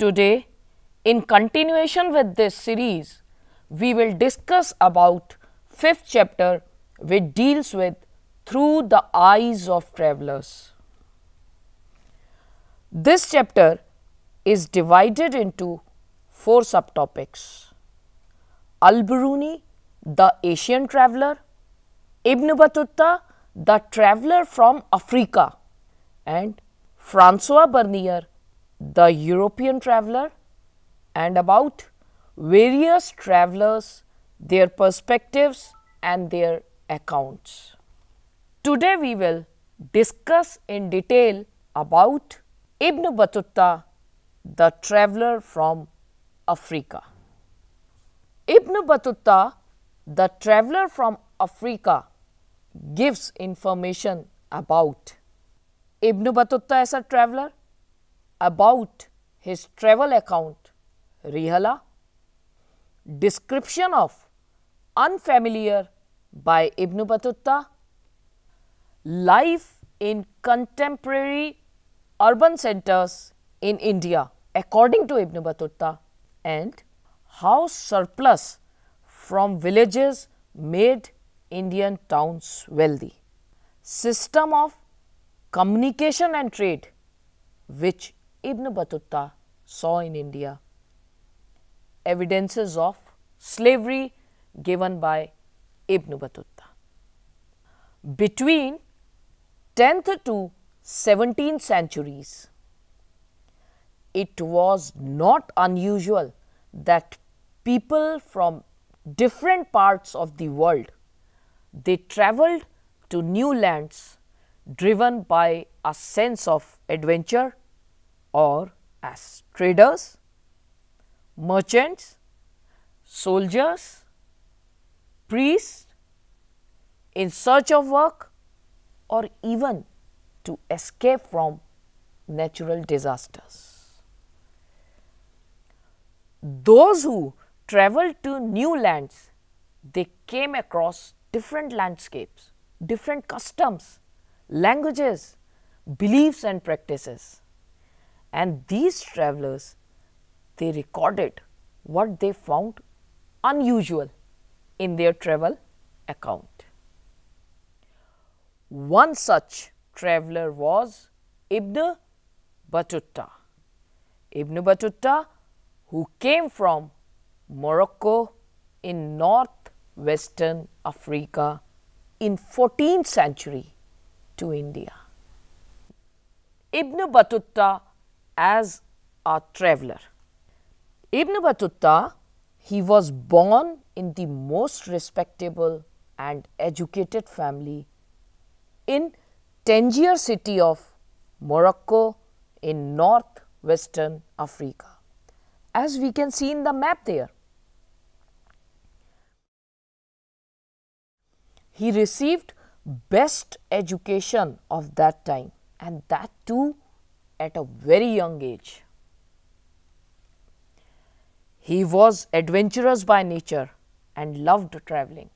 Today, in continuation with this series, we will discuss about fifth chapter which deals with through the eyes of travelers. This chapter is divided into four subtopics. Al-Biruni, the Asian traveler, Ibn Battuta, the traveler from Africa and Francois Bernier, the European traveler and about various travelers, their perspectives and their accounts. Today we will discuss in detail about Ibn Battuta, the traveler from Africa. Ibn Battuta, the traveler from Africa, gives information about Ibn Battuta as a traveler, about his travel account Rihala, description of unfamiliar by Ibn Battuta, life in contemporary urban centers in India according to Ibn Battuta and how surplus from villages made Indian towns wealthy. System of communication and trade which Ibn Battuta saw in India. Evidences of slavery given by Ibn Battuta. Between 10th to 17th centuries, it was not unusual that people from different parts of the world, they travelled to new lands driven by a sense of adventure or as traders, merchants, soldiers, priests, in search of work or even to escape from natural disasters. Those who traveled to new lands, they came across different landscapes, different customs, languages, beliefs and practices. And these travelers, they recorded what they found unusual in their travel account. One such traveler was Ibn Battuta. Ibn Battuta, who came from Morocco in northwestern Africa in 14th century to India. Ibn Battuta as a traveler. Ibn Battuta, he was born in the most respectable and educated family in Tangier city of Morocco in northwestern Africa, as we can see in the map there. He received best education of that time and that too at a very young age. He was adventurous by nature and loved traveling.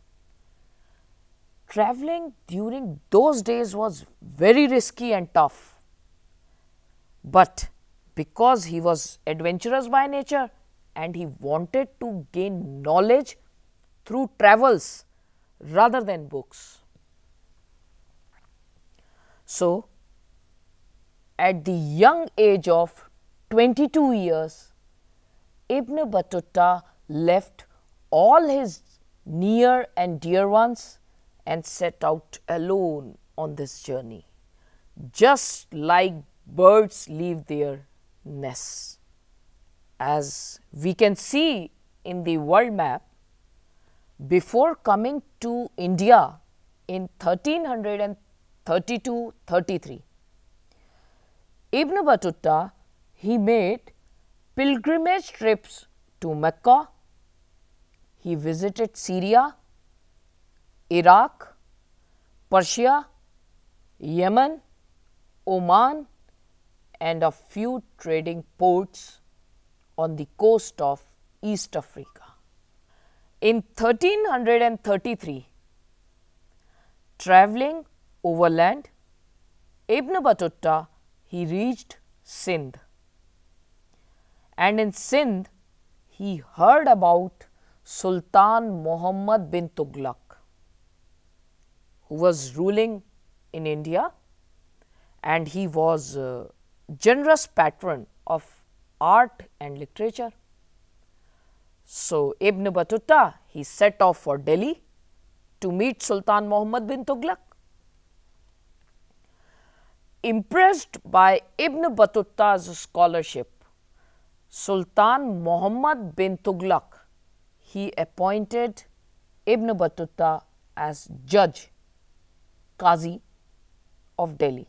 Traveling during those days was very risky and tough. But because he was adventurous by nature and he wanted to gain knowledge through travels rather than books. So, at the young age of 22 years, Ibn Battuta left all his near and dear ones and set out alone on this journey, just like birds leave their nests. As we can see in the world map, before coming to India in 1332-33, Ibn Battuta, he made pilgrimage trips to Mecca, he visited Syria, Iraq, Persia, Yemen, Oman and a few trading ports on the coast of East Africa. In 1333, traveling overland, Ibn Battuta he reached Sindh. And in Sindh, he heard about Sultan Muhammad bin Tughlaq, who was ruling in India and he was a generous patron of art and literature. So, Ibn Battuta, he set off for Delhi to meet Sultan Muhammad bin Tughlaq. Impressed by Ibn Battuta's scholarship, Sultan Muhammad bin Tughlaq, he appointed Ibn Battuta as judge, Qazi of Delhi.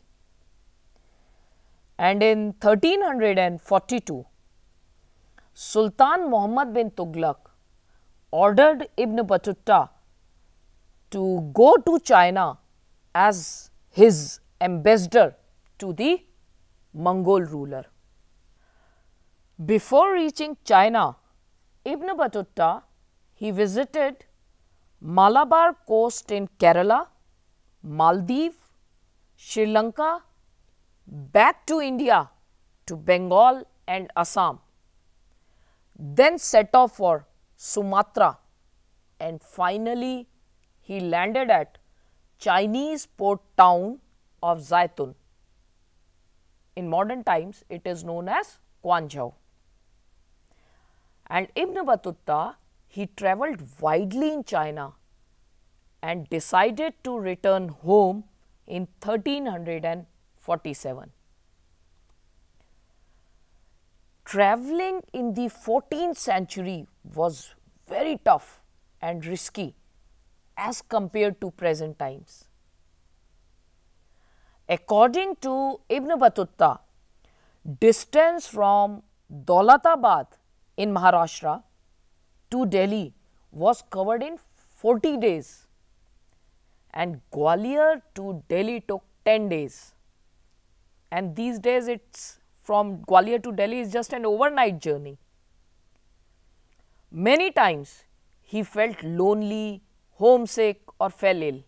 And in 1342, Sultan Muhammad bin Tughlaq ordered Ibn Battuta to go to China as his ambassador to the Mongol ruler. Before reaching China, Ibn Battuta, he visited Malabar coast in Kerala, Maldives, Sri Lanka, back to India, to Bengal and Assam, then set off for Sumatra and finally he landed at Chinese port town of Zaitun. In modern times, it is known as Guangzhou. And Ibn Battuta, he traveled widely in China and decided to return home in 1347. Traveling in the 14th century was very tough and risky as compared to present times. According to Ibn Battuta, distance from Dolatabad in Maharashtra to Delhi was covered in 40 days and Gwalior to Delhi took 10 days and these days it's from Gwalior to Delhi is just an overnight journey. Many times he felt lonely, homesick or fell ill.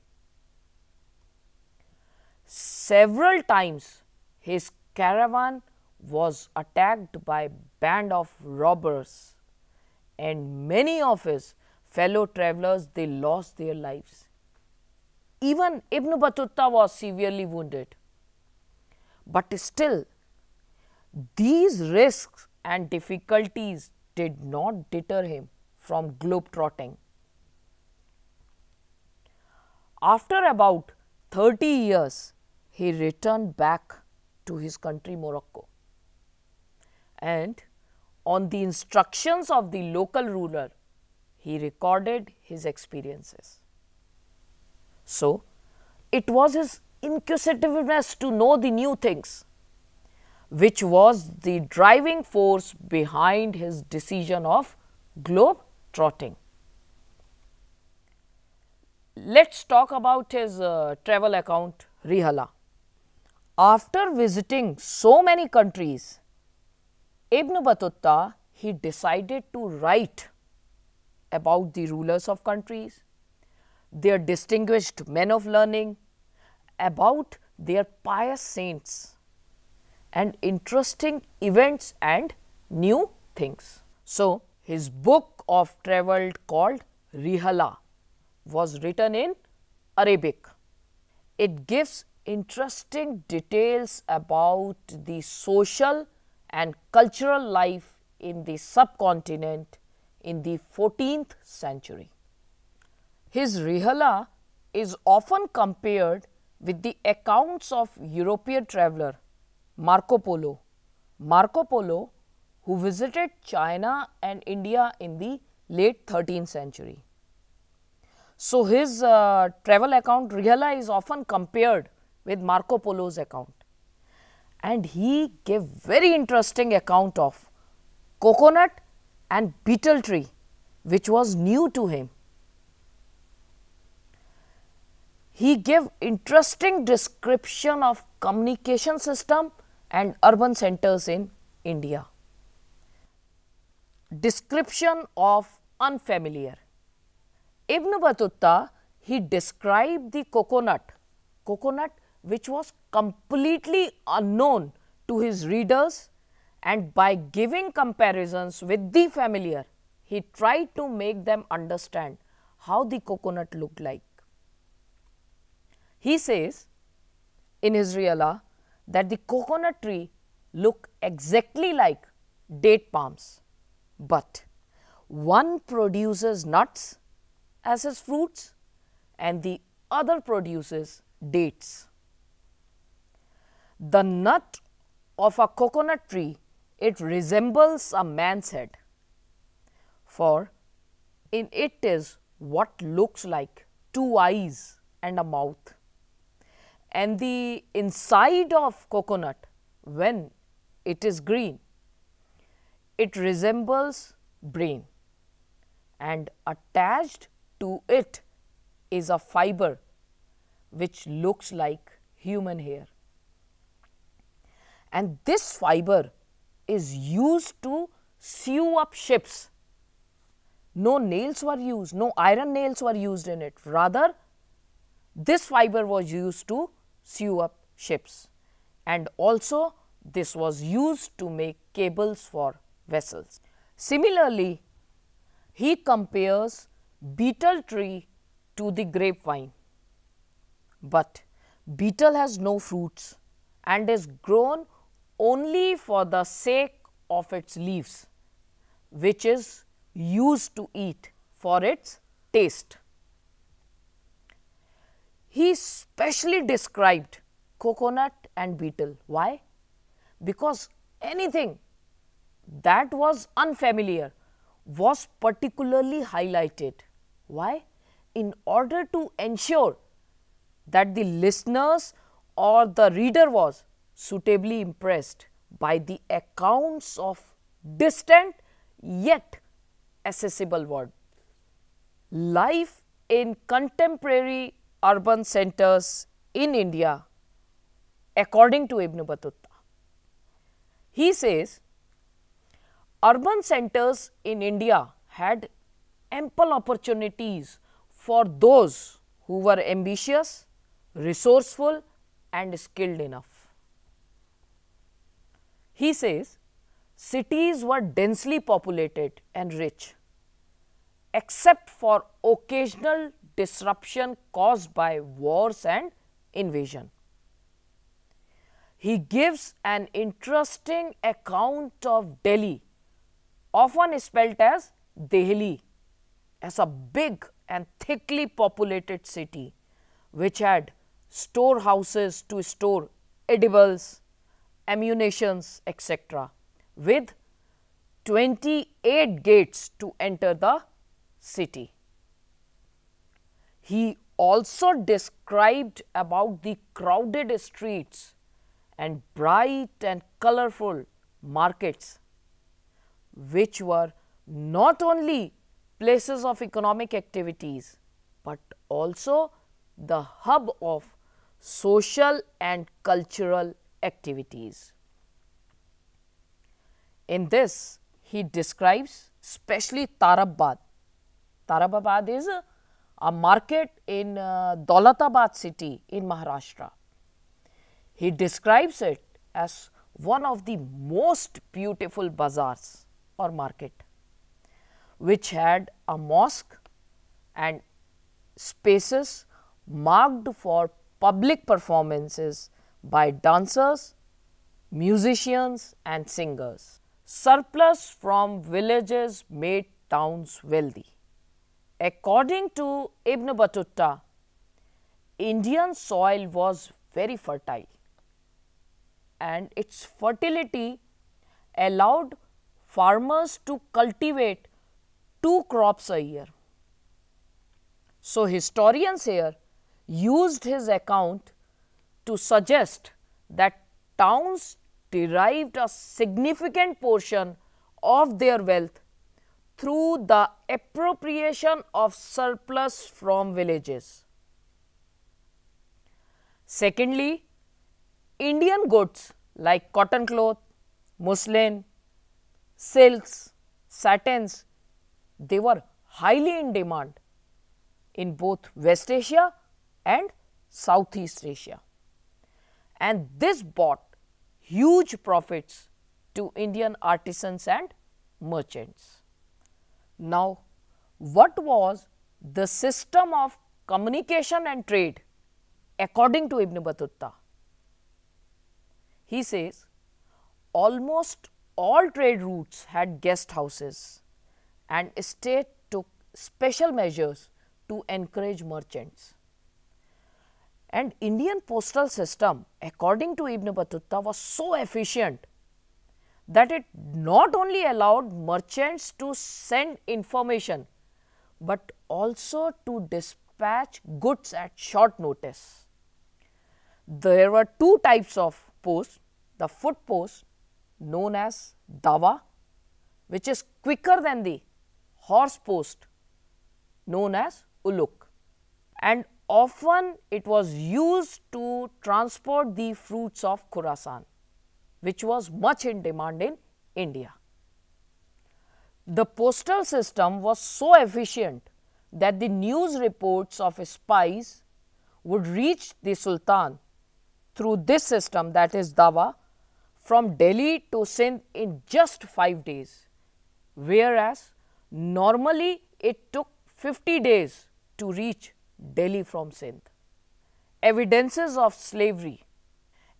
Several times his caravan was attacked by band of robbers and many of his fellow travelers they lost their lives. Even Ibn Battuta was severely wounded. But still these risks and difficulties did not deter him from globetrotting. After about 30 years, he returned back to his country Morocco. And on the instructions of the local ruler, he recorded his experiences. So, it was his inquisitiveness to know the new things, which was the driving force behind his decision of globe trotting. Let us talk about his uh, travel account, Rihala. After visiting so many countries, Ibn Battuta, he decided to write about the rulers of countries, their distinguished men of learning, about their pious saints and interesting events and new things. So, his book of travel called Rihala was written in Arabic. It gives interesting details about the social and cultural life in the subcontinent in the 14th century. His Rihala is often compared with the accounts of European traveler Marco Polo. Marco Polo who visited China and India in the late 13th century. So, his uh, travel account Rihala is often compared with Marco Polo's account. And he gave very interesting account of coconut and beetle tree which was new to him. He gave interesting description of communication system and urban centers in India. Description of unfamiliar. Ibn Battuta, he described the coconut. Coconut which was completely unknown to his readers and by giving comparisons with the familiar, he tried to make them understand how the coconut looked like. He says in his Riala that the coconut tree look exactly like date palms, but one produces nuts as his fruits and the other produces dates the nut of a coconut tree, it resembles a man's head, for in it is what looks like two eyes and a mouth. And the inside of coconut, when it is green, it resembles brain and attached to it is a fiber which looks like human hair and this fiber is used to sew up ships. No nails were used, no iron nails were used in it. Rather, this fiber was used to sew up ships and also this was used to make cables for vessels. Similarly, he compares beetle tree to the grapevine, but beetle has no fruits and is grown only for the sake of its leaves, which is used to eat for its taste. He specially described coconut and beetle. Why? Because anything that was unfamiliar was particularly highlighted. Why? In order to ensure that the listeners or the reader was suitably impressed by the accounts of distant yet accessible world. Life in contemporary urban centers in India according to Ibn Battuta. He says urban centers in India had ample opportunities for those who were ambitious, resourceful and skilled enough. He says, cities were densely populated and rich, except for occasional disruption caused by wars and invasion. He gives an interesting account of Delhi, often spelt as Delhi, as a big and thickly populated city, which had storehouses to store edibles, ammunitions etc. with 28 gates to enter the city. He also described about the crowded streets and bright and colorful markets, which were not only places of economic activities, but also the hub of social and cultural activities. In this, he describes especially Tarababad. Tarababad is a, a market in uh, Daulatabad city in Maharashtra. He describes it as one of the most beautiful bazaars or market, which had a mosque and spaces marked for public performances by dancers, musicians and singers. Surplus from villages made towns wealthy. According to Ibn Battuta, Indian soil was very fertile and its fertility allowed farmers to cultivate two crops a year. So, historians here used his account to suggest that towns derived a significant portion of their wealth through the appropriation of surplus from villages. Secondly, Indian goods like cotton cloth, muslin, silks, satins, they were highly in demand in both West Asia and Southeast Asia and this brought huge profits to Indian artisans and merchants. Now, what was the system of communication and trade according to Ibn Battuta? He says, almost all trade routes had guest houses and state took special measures to encourage merchants. And Indian postal system, according to Ibn Battuta, was so efficient that it not only allowed merchants to send information, but also to dispatch goods at short notice. There were two types of posts: the foot post known as dawa, which is quicker than the horse post known as uluk. And Often it was used to transport the fruits of Khorasan, which was much in demand in India. The postal system was so efficient that the news reports of spies would reach the Sultan through this system that is Dawa from Delhi to Sindh in just 5 days, whereas normally it took 50 days to reach Delhi from Sindh. Evidences of slavery.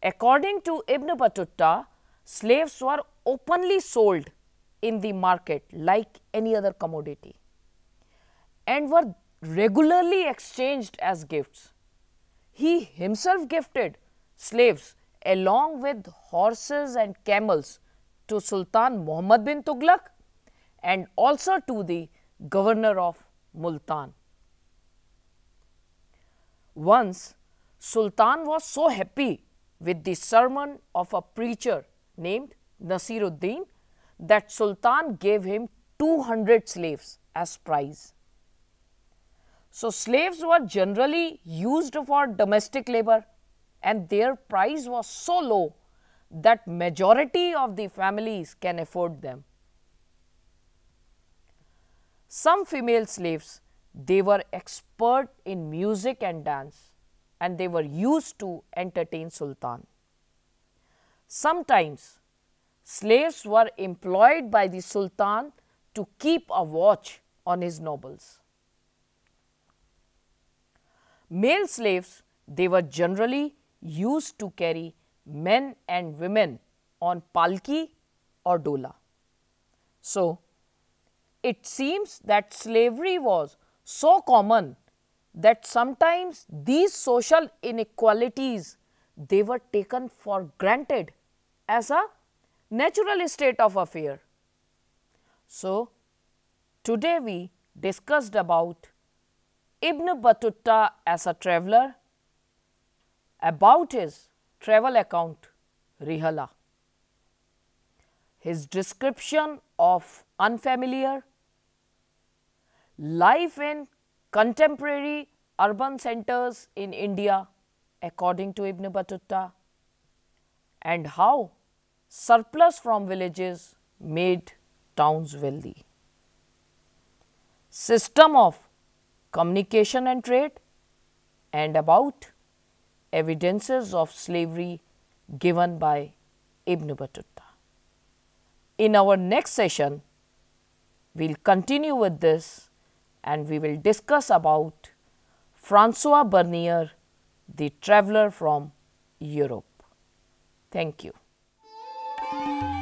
According to Ibn Battuta, slaves were openly sold in the market like any other commodity and were regularly exchanged as gifts. He himself gifted slaves along with horses and camels to Sultan Muhammad bin Tughlaq and also to the governor of Multan. Once, Sultan was so happy with the sermon of a preacher named Nasiruddin that Sultan gave him 200 slaves as prize. So, slaves were generally used for domestic labor and their price was so low that majority of the families can afford them. Some female slaves they were expert in music and dance and they were used to entertain Sultan. Sometimes slaves were employed by the Sultan to keep a watch on his nobles. Male slaves, they were generally used to carry men and women on palki or dola. So, it seems that slavery was so common that sometimes these social inequalities they were taken for granted as a natural state of affair. So, today we discussed about Ibn Battuta as a traveler, about his travel account Rihala, his description of unfamiliar life in contemporary urban centers in India according to Ibn Battuta and how surplus from villages made towns wealthy. System of communication and trade and about evidences of slavery given by Ibn Battuta. In our next session, we will continue with this and we will discuss about Francois Bernier, the traveler from Europe. Thank you.